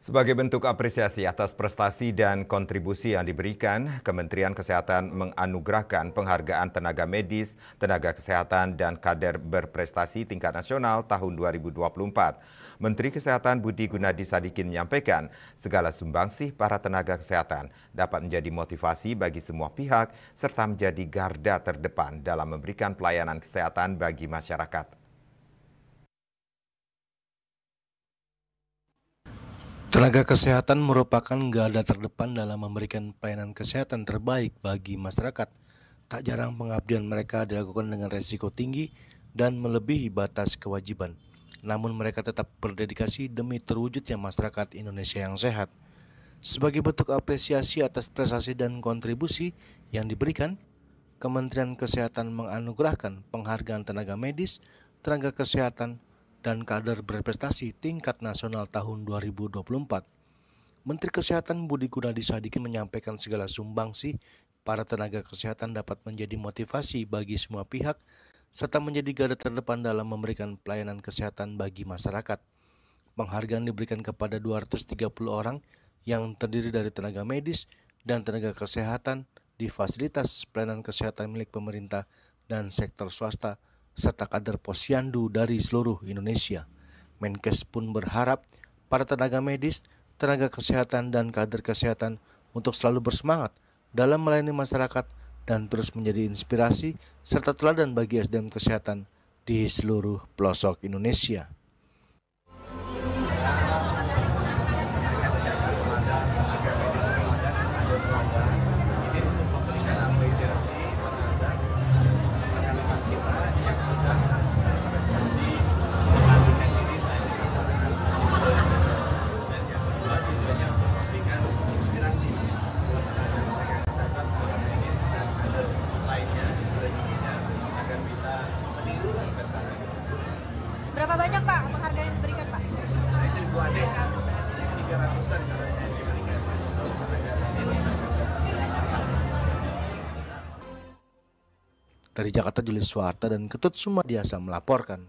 Sebagai bentuk apresiasi atas prestasi dan kontribusi yang diberikan, Kementerian Kesehatan menganugerahkan penghargaan tenaga medis, tenaga kesehatan, dan kader berprestasi tingkat nasional tahun 2024. Menteri Kesehatan Budi Gunadi Sadikin menyampaikan, segala sumbangsih para tenaga kesehatan dapat menjadi motivasi bagi semua pihak, serta menjadi garda terdepan dalam memberikan pelayanan kesehatan bagi masyarakat. Tenaga kesehatan merupakan garda terdepan dalam memberikan pelayanan kesehatan terbaik bagi masyarakat. Tak jarang pengabdian mereka dilakukan dengan resiko tinggi dan melebihi batas kewajiban. Namun mereka tetap berdedikasi demi terwujudnya masyarakat Indonesia yang sehat. Sebagai bentuk apresiasi atas prestasi dan kontribusi yang diberikan, Kementerian Kesehatan menganugerahkan penghargaan tenaga medis, tenaga kesehatan, dan Kader Berprestasi Tingkat Nasional tahun 2024. Menteri Kesehatan Budi Gunadi Sadikin menyampaikan segala sumbangsih para tenaga kesehatan dapat menjadi motivasi bagi semua pihak serta menjadi garda terdepan dalam memberikan pelayanan kesehatan bagi masyarakat. Penghargaan diberikan kepada 230 orang yang terdiri dari tenaga medis dan tenaga kesehatan di fasilitas pelayanan kesehatan milik pemerintah dan sektor swasta serta kader posyandu dari seluruh Indonesia. Menkes pun berharap para tenaga medis, tenaga kesehatan, dan kader kesehatan untuk selalu bersemangat dalam melayani masyarakat dan terus menjadi inspirasi serta teladan bagi SDM kesehatan di seluruh pelosok Indonesia. berapa banyak pak penghargaan yang diberikan pak? Nah, itu ibu ade kan, tiga ratusan diberikan untuk penghargaan ini. Dari Jakarta Julius Suwarta dan Ketut Sumadiasa melaporkan.